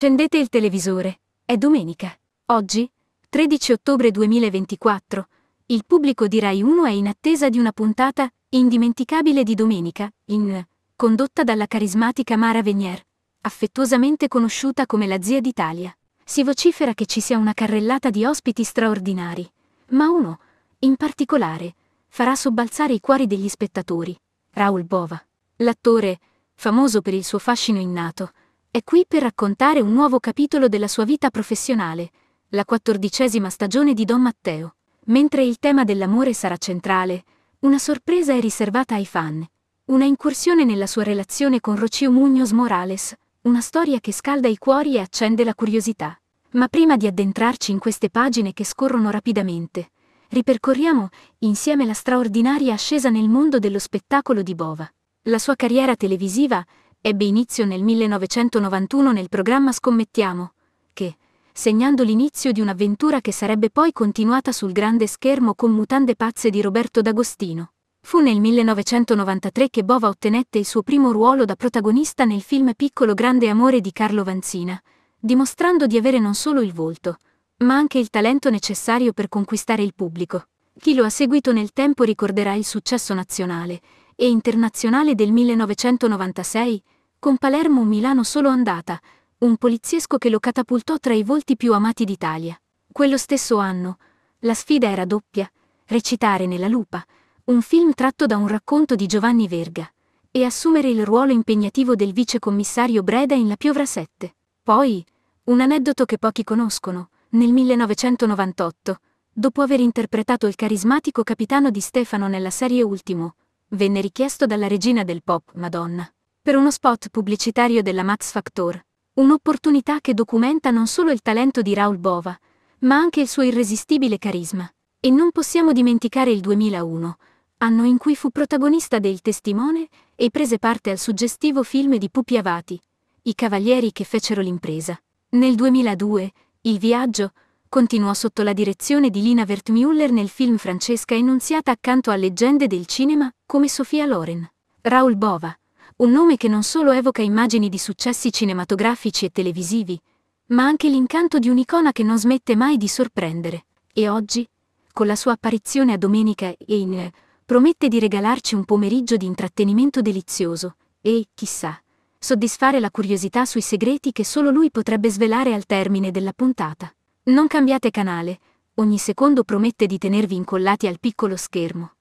Scendete il televisore. È domenica. Oggi, 13 ottobre 2024, il pubblico di Rai 1 è in attesa di una puntata indimenticabile di domenica, in condotta dalla carismatica Mara Venier, affettuosamente conosciuta come la zia d'Italia. Si vocifera che ci sia una carrellata di ospiti straordinari, ma uno, in particolare, farà sobbalzare i cuori degli spettatori, Raul Bova. L'attore, famoso per il suo fascino innato, è qui per raccontare un nuovo capitolo della sua vita professionale, la quattordicesima stagione di Don Matteo. Mentre il tema dell'amore sarà centrale, una sorpresa è riservata ai fan. Una incursione nella sua relazione con Rocio Muñoz Morales, una storia che scalda i cuori e accende la curiosità. Ma prima di addentrarci in queste pagine che scorrono rapidamente, ripercorriamo insieme la straordinaria ascesa nel mondo dello spettacolo di Bova. La sua carriera televisiva ebbe inizio nel 1991 nel programma Scommettiamo, che, segnando l'inizio di un'avventura che sarebbe poi continuata sul grande schermo con Mutande pazze di Roberto D'Agostino. Fu nel 1993 che Bova ottenette il suo primo ruolo da protagonista nel film Piccolo Grande Amore di Carlo Vanzina, dimostrando di avere non solo il volto, ma anche il talento necessario per conquistare il pubblico. Chi lo ha seguito nel tempo ricorderà il successo nazionale, e internazionale del 1996, con Palermo-Milano solo andata, un poliziesco che lo catapultò tra i volti più amati d'Italia. Quello stesso anno, la sfida era doppia, recitare nella lupa, un film tratto da un racconto di Giovanni Verga, e assumere il ruolo impegnativo del vicecommissario Breda in La Piovra 7. Poi, un aneddoto che pochi conoscono, nel 1998, dopo aver interpretato il carismatico capitano di Stefano nella serie Ultimo, venne richiesto dalla regina del pop, Madonna, per uno spot pubblicitario della Max Factor, un'opportunità che documenta non solo il talento di Raul Bova, ma anche il suo irresistibile carisma. E non possiamo dimenticare il 2001, anno in cui fu protagonista del Testimone e prese parte al suggestivo film di Pupi Avati, I cavalieri che fecero l'impresa. Nel 2002, Il viaggio, continuò sotto la direzione di Lina Wertmüller nel film Francesca Enunziata accanto a leggende del cinema come Sofia Loren, Raoul Bova, un nome che non solo evoca immagini di successi cinematografici e televisivi, ma anche l'incanto di un'icona che non smette mai di sorprendere. E oggi, con la sua apparizione a domenica e in promette di regalarci un pomeriggio di intrattenimento delizioso e, chissà, soddisfare la curiosità sui segreti che solo lui potrebbe svelare al termine della puntata. Non cambiate canale, ogni secondo promette di tenervi incollati al piccolo schermo.